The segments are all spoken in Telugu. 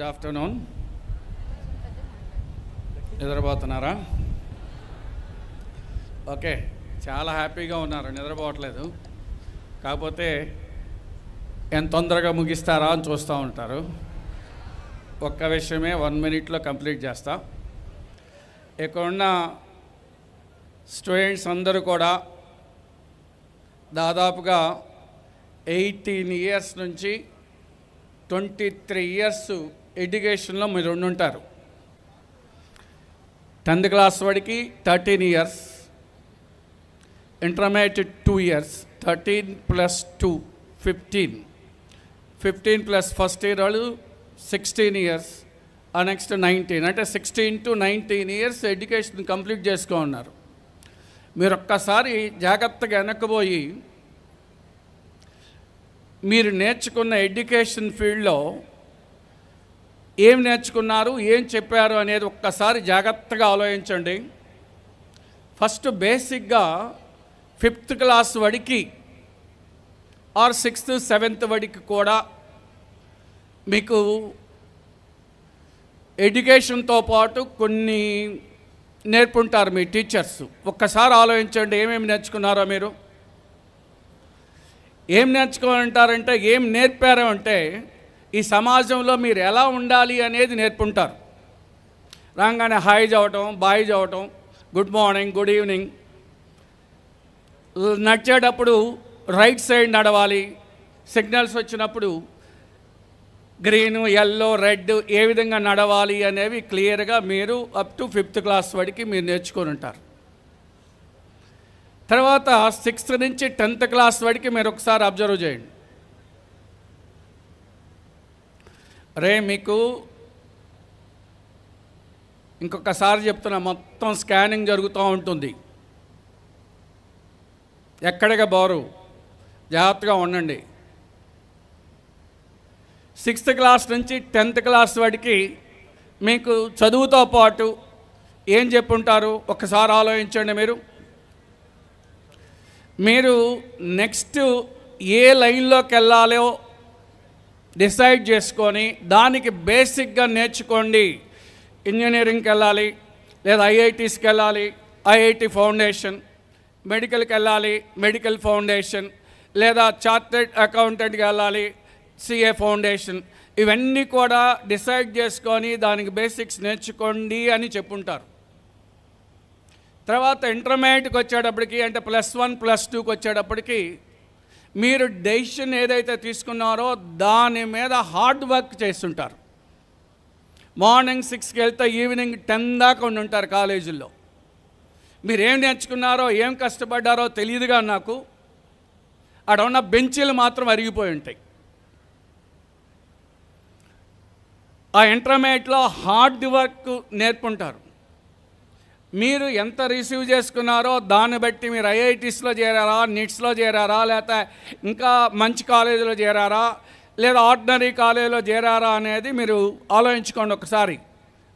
గుడ్ ఆఫ్టర్నూన్ నిద్రపోతున్నారా ఓకే చాలా హ్యాపీగా ఉన్నారు నిద్రపోవట్లేదు కాకపోతే ఎంత తొందరగా ముగిస్తారా అని చూస్తూ ఉంటారు ఒక్క విషయమే వన్ మినిట్లో కంప్లీట్ చేస్తా ఇక్కడున్న స్టూడెంట్స్ అందరూ కూడా దాదాపుగా ఎయిటీన్ ఇయర్స్ నుంచి ట్వంటీ త్రీ ఇయర్స్ ఎడ్యుకేషన్లో మీరు రెండు ఉంటారు టెన్త్ క్లాస్ వాడికి thirteen years intermediate two years thirteen plus two fifteen fifteen plus first year వాళ్ళు సిక్స్టీన్ ఇయర్స్ ఆ నెక్స్ట్ నైన్టీన్ అంటే sixteen to nineteen years education complete చేసుకో ఉన్నారు మీరు ఒక్కసారి జాగ్రత్తగా వెనక్కబోయి మీరు నేర్చుకున్న ఎడ్యుకేషన్ ఫీల్డ్లో ఏం నేర్చుకున్నారు ఏం చెప్పారు అనేది ఒక్కసారి జాగ్రత్తగా ఆలోచించండి ఫస్ట్ బేసిక్గా ఫిఫ్త్ క్లాస్ వడికి ఆర్ సిక్స్త్ సెవెంత్ వడికి కూడా మీకు ఎడ్యుకేషన్తో పాటు కొన్ని నేర్పుంటారు మీ టీచర్స్ ఒక్కసారి ఆలోచించండి ఏమేమి నేర్చుకున్నారో మీరు ఏం నేర్చుకోమంటారంటే ఏం నేర్పారంటే అంటే ఈ సమాజంలో మీరు ఎలా ఉండాలి అనేది నేర్పుంటారు రాగానే హాయ్ చవటం బాయ్ చవటం గుడ్ మార్నింగ్ గుడ్ ఈవినింగ్ నడిచేటప్పుడు రైట్ సైడ్ నడవాలి సిగ్నల్స్ వచ్చినప్పుడు గ్రీన్ ఎల్లో రెడ్ ఏ విధంగా నడవాలి అనేవి క్లియర్గా మీరు అప్ టు ఫిఫ్త్ క్లాస్ వరకు మీరు నేర్చుకొని ఉంటారు తర్వాత సిక్స్త్ నుంచి టెన్త్ క్లాస్ వరకు మీరు ఒకసారి అబ్జర్వ్ చేయండి రే మీకు ఇంకొకసారి చెప్తున్నా మొత్తం స్కానింగ్ జరుగుతూ ఉంటుంది ఎక్కడిగా బోరు జాగ్రత్తగా ఉండండి సిక్స్త్ క్లాస్ నుంచి టెన్త్ క్లాస్ వాడికి మీకు చదువుతో పాటు ఏం చెప్పుంటారు ఒకసారి ఆలోచించండి మీరు మీరు నెక్స్ట్ ఏ లైన్లోకి వెళ్ళాలో డిసైడ్ చేసుకొని దానికి బేసిక్గా నేర్చుకోండి ఇంజనీరింగ్కి వెళ్ళాలి లేదా ఐఐటీస్కి వెళ్ళాలి ఐఐటి ఫౌండేషన్ మెడికల్కి వెళ్ళాలి మెడికల్ ఫౌండేషన్ లేదా చార్టెడ్ అకౌంటెంట్కి వెళ్ళాలి సిఏ ఫౌండేషన్ ఇవన్నీ కూడా డిసైడ్ చేసుకొని దానికి బేసిక్స్ నేర్చుకోండి అని చెప్పుంటారు తర్వాత ఇంటర్మీడియట్కి వచ్చేటప్పటికి అంటే ప్లస్ వన్ ప్లస్ టూకి వచ్చేటప్పటికి మీరు డెసిషన్ ఏదైతే తీసుకున్నారో దాని మీద హార్డ్ వర్క్ చేస్తుంటారు మార్నింగ్ సిక్స్కి వెళ్తే ఈవినింగ్ టెన్ దాకా ఉండి ఉంటారు కాలేజీల్లో మీరేం నేర్చుకున్నారో ఏం కష్టపడ్డారో తెలియదుగా నాకు అక్కడ ఉన్న బెంచీలు మాత్రం అరిగిపోయి ఉంటాయి ఆ ఇంటర్మీడియట్లో హార్డ్ వర్క్ నేర్పుంటారు మీరు ఎంత రిసీవ్ చేసుకున్నారో దాన్ని బట్టి మీరు ఐఐటీస్లో చేరారా నీట్స్లో చేరారా లేకపోతే ఇంకా మంచి కాలేజీలో చేరారా లేదా ఆర్డినరీ కాలేజీలో చేరారా అనేది మీరు ఆలోచించుకోండి ఒకసారి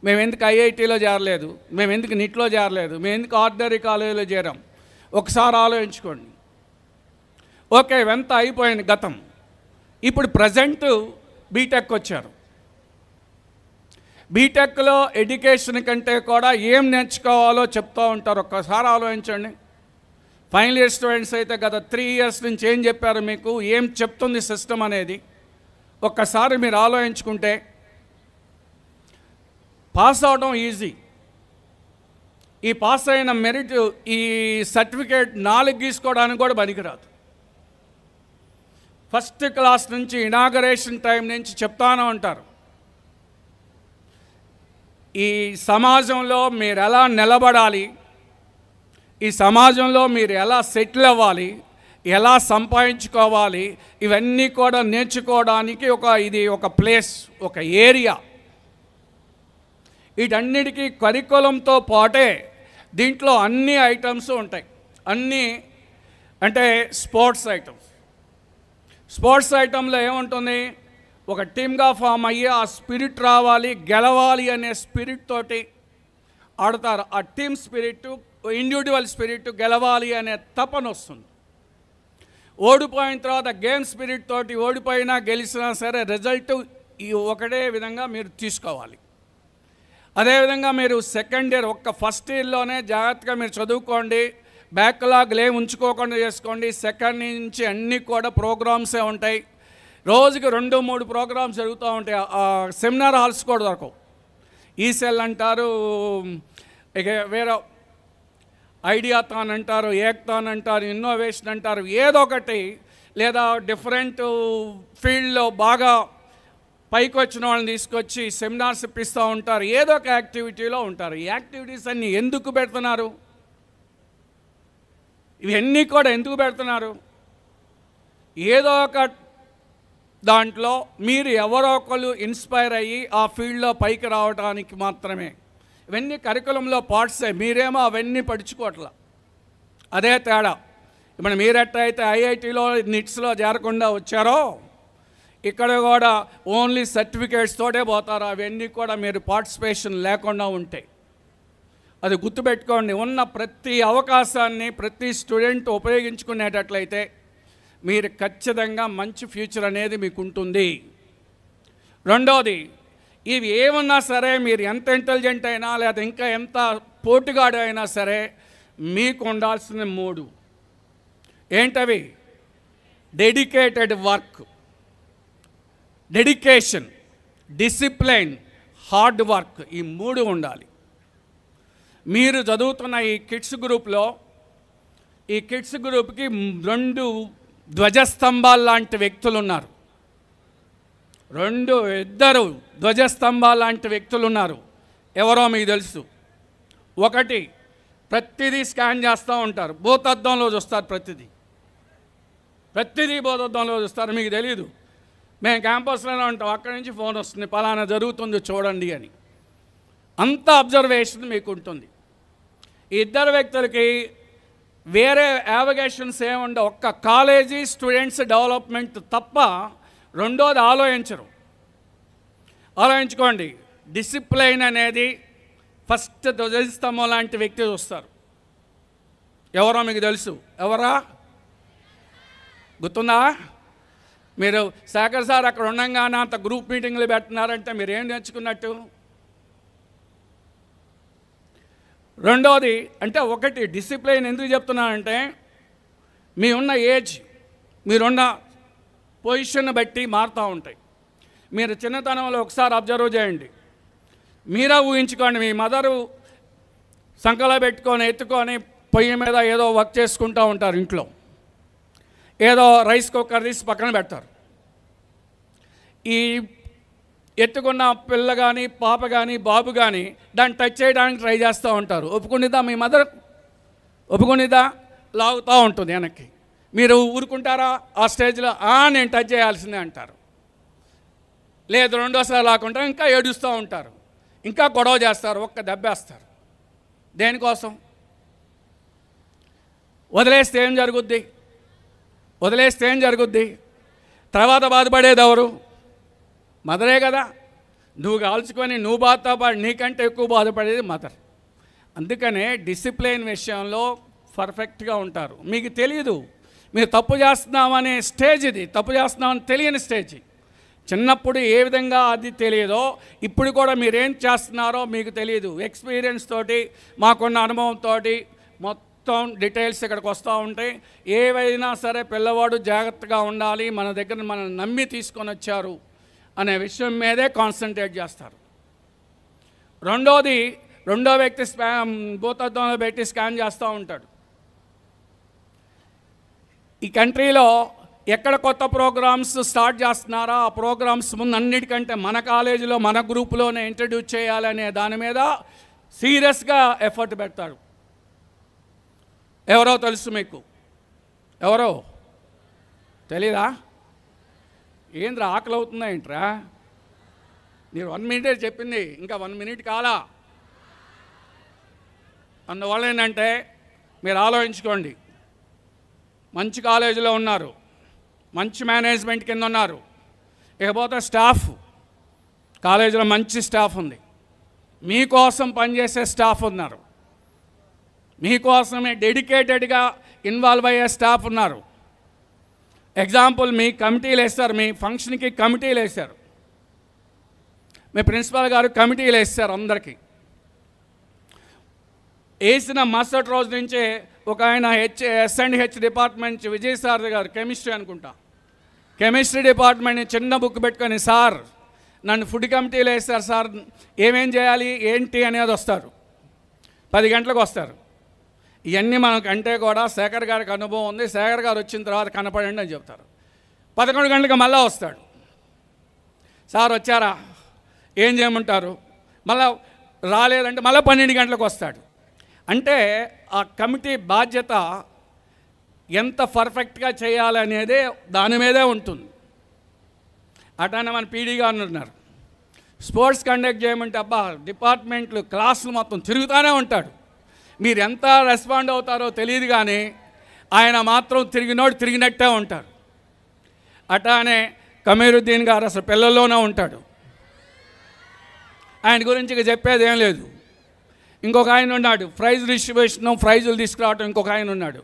మేము ఎందుకు ఐఐటీలో చేరలేదు మేము ఎందుకు నీట్లో చేరలేదు మేము ఎందుకు ఆర్డినరీ కాలేజీలో చేరాం ఒకసారి ఆలోచించుకోండి ఓకే వెంత అయిపోయింది గతం ఇప్పుడు ప్రజెంట్ బీటెక్ వచ్చారు బీటెక్లో ఎడ్యుకేషన్ కంటే కూడా ఏం నేర్చుకోవాలో చెప్తూ ఉంటారు ఒక్కసారి ఆలోచించండి ఫైనల్ ఇయర్ స్టూడెంట్స్ అయితే గత త్రీ ఇయర్స్ నుంచి ఏం చెప్పారు మీకు ఏం చెప్తుంది సిస్టమ్ అనేది ఒక్కసారి మీరు ఆలోచించుకుంటే పాస్ అవడం ఈజీ ఈ పాస్ అయిన మెరిట్ ఈ సర్టిఫికేట్ నాలుగు తీసుకోవడానికి కూడా పనికిరాదు ఫస్ట్ క్లాస్ నుంచి ఇనాగరేషన్ టైం నుంచి చెప్తాను అంటారు ఈ సమాజంలో మీరు ఎలా నిలబడాలి ఈ సమాజంలో మీరు ఎలా సెటిల్ అవ్వాలి ఎలా సంపాదించుకోవాలి ఇవన్నీ కూడా నేర్చుకోవడానికి ఒక ఇది ఒక ప్లేస్ ఒక ఏరియా వీటన్నిటికీ కరికులంతో పాటే దీంట్లో అన్ని ఐటమ్స్ ఉంటాయి అన్నీ అంటే స్పోర్ట్స్ ఐటమ్స్ స్పోర్ట్స్ ఐటంలో ఏముంటుంది ఒక టీమ్గా ఫామ్ అయ్యి ఆ స్పిరిట్ రావాలి గెలవాలి అనే స్పిరిట్ తోటి ఆడతారు ఆ టీమ్ స్పిరిట్ ఇండివిజువల్ స్పిరిట్ గెలవాలి అనే తపన వస్తుంది ఓడిపోయిన తర్వాత గేమ్ స్పిరిట్ తోటి ఓడిపోయినా గెలిచినా సరే రిజల్ట్ ఈ ఒకటే విధంగా మీరు తీసుకోవాలి అదేవిధంగా మీరు సెకండ్ ఇయర్ ఒక్క ఫస్ట్ ఇయర్లోనే జాగ్రత్తగా మీరు చదువుకోండి బ్యాక్లాగ్లే ఉంచుకోకుండా చేసుకోండి సెకండ్ నుంచి అన్నీ కూడా ప్రోగ్రామ్సే ఉంటాయి రోజుకి రెండు మూడు ప్రోగ్రామ్స్ జరుగుతూ ఉంటాయి సెమినార్ హాల్స్ కూడా దొరకవు ఈ సెల్ అంటారు ఇక వేరే తాన్ అంటారు ఏక్తాన్ అంటారు ఇన్నోవేషన్ అంటారు ఏదో ఒకటి లేదా డిఫరెంట్ ఫీల్డ్లో బాగా పైకి వచ్చిన వాళ్ళని తీసుకొచ్చి సెమినార్స్ ఇప్పిస్తూ ఉంటారు ఏదో ఒక యాక్టివిటీలో ఉంటారు ఈ యాక్టివిటీస్ అన్నీ ఎందుకు పెడుతున్నారు ఇవన్నీ కూడా ఎందుకు పెడుతున్నారు ఏదో ఒక దాంట్లో మీరు ఎవరో ఒకరు ఇన్స్పైర్ అయ్యి ఆ ఫీల్డ్లో పైకి రావడానికి మాత్రమే ఇవన్నీ కరికులంలో పార్ట్స్ మీరేమో అవన్నీ పడుచుకోవట్లా అదే తేడా ఇప్పుడు మీరెట్టయితే ఐఐటిలో నిట్స్లో చేరకుండా వచ్చారో ఇక్కడ కూడా ఓన్లీ సర్టిఫికేట్స్తోటే పోతారు అవన్నీ కూడా మీరు పార్టిసిపేషన్ లేకుండా ఉంటాయి అది గుర్తుపెట్టుకోండి ఉన్న ప్రతి అవకాశాన్ని ప్రతి స్టూడెంట్ ఉపయోగించుకునేటట్లయితే మీరు ఖచ్చితంగా మంచి ఫ్యూచర్ అనేది మీకు ఉంటుంది రెండోది ఇవి ఏమన్నా సరే మీరు ఎంత ఇంటెలిజెంట్ అయినా లేదా ఇంకా ఎంత పోటుగాడు అయినా సరే మీకు ఉండాల్సిన మూడు ఏంటవి dedicated work dedication discipline hard work ఈ మూడు ఉండాలి మీరు చదువుతున్న ఈ కిడ్స్ గ్రూప్లో ఈ కిడ్స్ గ్రూప్కి రెండు ధ్వజస్తంభాలు లాంటి వ్యక్తులు ఉన్నారు రెండు ఇద్దరు ధ్వజస్తంభాలు లాంటి వ్యక్తులు ఉన్నారు ఎవరో మీకు తెలుసు ఒకటి ప్రతిదీ స్కాన్ చేస్తూ ఉంటారు భూతద్దంలో చూస్తారు ప్రతిదీ ప్రతిదీ భూతద్దంలో చూస్తారు మీకు తెలీదు మేము క్యాంపస్లోనే ఉంటాం అక్కడి నుంచి ఫోన్ వస్తుంది పలానా జరుగుతుంది చూడండి అని అంత అబ్జర్వేషన్ మీకు ఉంటుంది ఇద్దరు వ్యక్తులకి వేరే యావగేషన్స్ ఏముండో ఒక్క కాలేజీ స్టూడెంట్స్ డెవలప్మెంట్ తప్ప రెండోది ఆలోచించరు ఆలోచించుకోండి డిసిప్లైన్ అనేది ఫస్ట్ ధ్వజస్తంభం లాంటి వ్యక్తి చూస్తారు ఎవరో మీకు తెలుసు ఎవరా గుర్తుందా మీరు శాఖర్ సార్ అక్కడ ఉండంగానే అంత గ్రూప్ మీటింగ్లు పెడుతున్నారంటే మీరు ఏం నేర్చుకున్నట్టు రెండవది అంటే ఒకటి డిసిప్లైన్ ఎందుకు చెప్తున్నానంటే మీ ఉన్న ఏజ్ మీరున్న పొజిషన్ బట్టి మారుతూ ఉంటాయి మీరు చిన్నతనంలో ఒకసారి అబ్జర్వ్ చేయండి మీరే ఊహించుకోండి మీ మదరు సంకలో పెట్టుకొని ఎత్తుకొని పొయ్యి మీద ఏదో వర్క్ చేసుకుంటూ ఉంటారు ఇంట్లో ఏదో రైస్ కుక్కర్ తీసి పక్కన పెడతారు ఈ ఎత్తుకున్న పిల్ల కానీ పాప కానీ బాబు కానీ దాన్ని టచ్ చేయడానికి ట్రై చేస్తూ ఉంటారు ఒప్పుకునిదా మీ మదర్ ఒప్పుకునిదా లాగుతూ ఉంటుంది వెనక్కి మీరు ఊరుకుంటారా ఆ స్టేజ్లో ఆ నేను టచ్ చేయాల్సిందే అంటారు లేదు రెండోసారి లాక్కుంటారు ఇంకా ఏడుస్తూ ఉంటారు ఇంకా గొడవ చేస్తారు ఒక్క దెబ్బేస్తారు దేనికోసం వదిలేస్తే ఏం జరుగుద్ది వదిలేస్తే ఏం జరుగుద్ది తర్వాత బాధపడేది ఎవరు మదరే కదా నువ్వు కాల్చుకొని నువ్వు బాధపడి నీకంటే ఎక్కువ బాధపడేది మదర్ అందుకనే డిసిప్లిన్ విషయంలో పర్ఫెక్ట్గా ఉంటారు మీకు తెలియదు మీరు తప్పు చేస్తున్నామనే స్టేజ్ ఇది తప్పు చేస్తున్నామని తెలియని స్టేజ్ చిన్నప్పుడు ఏ విధంగా అది తెలియదో ఇప్పుడు కూడా మీరేం చేస్తున్నారో మీకు తెలియదు ఎక్స్పీరియన్స్ తోటి మాకున్న అనుభవంతో మొత్తం డీటెయిల్స్ ఇక్కడికి వస్తూ ఉంటాయి ఏవైనా సరే పిల్లవాడు జాగ్రత్తగా ఉండాలి మన దగ్గర మనం నమ్మి తీసుకొని వచ్చారు అనే విషయం మీదే కాన్సన్ట్రేట్ చేస్తారు రెండోది రెండో వ్యక్తి స్పా భూతత్వంలో పెట్టి స్కాన్ చేస్తూ ఉంటాడు ఈ కంట్రీలో ఎక్కడ కొత్త ప్రోగ్రామ్స్ స్టార్ట్ చేస్తున్నారో ఆ ప్రోగ్రామ్స్ ముందు అన్నిటికంటే మన కాలేజీలో మన గ్రూప్లోనే ఇంట్రడ్యూస్ చేయాలనే దాని మీద సీరియస్గా ఎఫర్ట్ పెడతాడు ఎవరో తెలుసు మీకు ఎవరో తెలీదా ఏంద్రా ఆకలి అవుతుందా ఏంట్రా నేను వన్ మినిటే చెప్పింది ఇంకా వన్ మినిట్ కాలా అందువల్ల ఏంటంటే మీరు ఆలోచించుకోండి మంచి కాలేజీలో ఉన్నారు మంచి మేనేజ్మెంట్ కింద ఉన్నారు ఇకపోతే స్టాఫ్ కాలేజీలో మంచి స్టాఫ్ ఉంది మీకోసం పనిచేసే స్టాఫ్ ఉన్నారు మీకోసమే డెడికేటెడ్గా ఇన్వాల్వ్ అయ్యే స్టాఫ్ ఉన్నారు ఎగ్జాంపుల్ మీ కమిటీలు వేస్తారు మీ ఫంక్షన్కి కమిటీలు వేస్తారు మీ ప్రిన్సిపాల్ గారు కమిటీలు వేస్తారు అందరికీ వేసిన మరుసటి రోజు నుంచే ఒక ఆయన H S and H department Vijayasarathi garu chemistry అనుకుంటా కెమిస్ట్రీ డిపార్ట్మెంట్ చిన్న బుక్ పెట్టుకొని సార్ నన్ను ఫుడ్ కమిటీలు వేస్తారు సార్ ఏమేం చేయాలి ఏంటి అనేది వస్తారు పది గంటలకు వస్తారు ఇవన్నీ మనకంటే కూడా శేఖర్ గారికి అనుభవం ఉంది శేఖర్ గారు వచ్చిన తర్వాత కనపడండి అని చెప్తారు పదకొండు గంటలకు మళ్ళా వస్తాడు సార్ వచ్చారా ఏం చేయమంటారు మళ్ళా రాలేదంటే మళ్ళీ పన్నెండు గంటలకు వస్తాడు అంటే ఆ కమిటీ బాధ్యత ఎంత పర్ఫెక్ట్గా చేయాలనేదే దాని మీదే ఉంటుంది అటానే మన పీడీ గారు ఉన్నారు స్పోర్ట్స్ కండక్ట్ చేయమంటే అబ్బా డిపార్ట్మెంట్లు క్లాసులు మొత్తం తిరుగుతూనే ఉంటాడు మీరు ఎంత రెస్పాండ్ అవుతారో తెలియదు కానీ ఆయన మాత్రం తిరిగినోడు తిరిగినట్టే ఉంటారు అటానే కమీరుద్దీన్ గారు అసలు పిల్లల్లోనే ఉంటాడు ఆయన గురించి ఇక చెప్పేది ఏం లేదు ఇంకొక ఆయన ఉన్నాడు ప్రైజ్ డిస్ట్రిబ్యూషన్ ప్రైజులు తీసుకురావటం ఇంకొక ఆయన ఉన్నాడు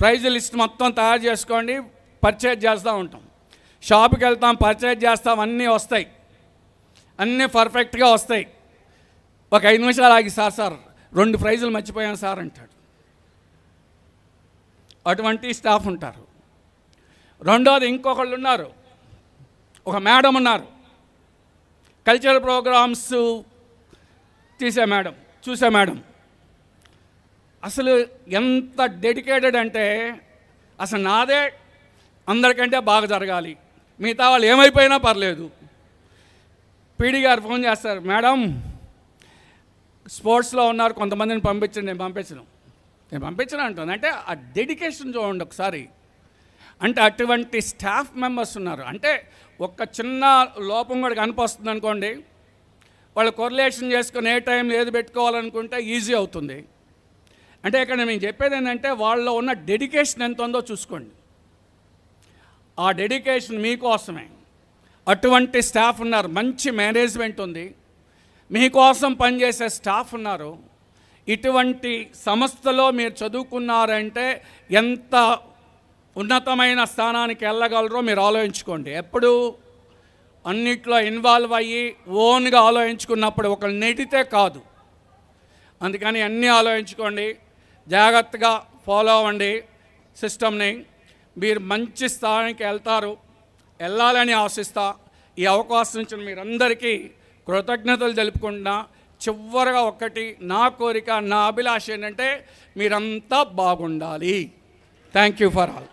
ప్రైజు లిస్ట్ మొత్తం తయారు చేసుకోండి పర్చేజ్ చేస్తూ ఉంటాం షాప్కి వెళ్తాం పర్చేజ్ చేస్తాం అన్నీ వస్తాయి అన్నీ పర్ఫెక్ట్గా వస్తాయి ఒక ఐదు నిమిషాలు ఆగి సార్ సార్ రెండు ప్రైజులు మర్చిపోయాం సార్ అంటాడు అటువంటి స్టాఫ్ ఉంటారు రెండోది ఇంకొకళ్ళు ఉన్నారు ఒక మేడం ఉన్నారు కల్చరల్ ప్రోగ్రామ్స్ తీసే మేడం చూసే మేడం అసలు ఎంత డెడికేటెడ్ అంటే అసలు నాదే అందరికంటే బాగా జరగాలి మిగతా వాళ్ళు ఏమైపోయినా పర్లేదు పీడి గారు ఫోన్ చేస్తారు మేడం స్పోర్ట్స్లో ఉన్నారు కొంతమందిని పంపించండి నేను పంపించను నేను పంపించను అంటుంది అంటే ఆ డెడికేషన్ చూడండి ఒకసారి అంటే అటువంటి స్టాఫ్ మెంబర్స్ ఉన్నారు అంటే ఒక్క చిన్న లోపం కూడా కనిపిస్తుంది అనుకోండి వాళ్ళు కొరిలేషన్ చేసుకుని ఏ టైం ఏది పెట్టుకోవాలనుకుంటే ఈజీ అవుతుంది అంటే ఇక్కడ మేము చెప్పేది ఏంటంటే వాళ్ళలో ఉన్న డెడికేషన్ ఎంత ఉందో చూసుకోండి ఆ డెడికేషన్ మీకోసమే అటువంటి స్టాఫ్ ఉన్నారు మంచి మేనేజ్మెంట్ ఉంది మీకోసం పనిచేసే స్టాఫ్ ఉన్నారు ఇటువంటి సంస్థలో మీరు చదువుకున్నారంటే ఎంత ఉన్నతమైన స్థానానికి వెళ్ళగలరో మీరు ఆలోచించుకోండి ఎప్పుడు అన్నిట్లో ఇన్వాల్వ్ అయ్యి ఓన్గా ఆలోచించుకున్నప్పుడు ఒకళ్ళు నెటితే కాదు అందుకని అన్నీ ఆలోచించుకోండి జాగ్రత్తగా ఫాలో అవ్వండి సిస్టమ్ని మీరు మంచి స్థానానికి వెళ్తారు వెళ్ళాలని ఆశిస్తా ఈ అవకాశం నుంచి మీరందరికీ కృతజ్ఞతలు తెలుపుకుంటున్నా చివరగా ఒక్కటి నా కోరిక నా అభిలాష ఏంటంటే మీరంతా బాగుండాలి థ్యాంక్ యూ ఫర్ ఆల్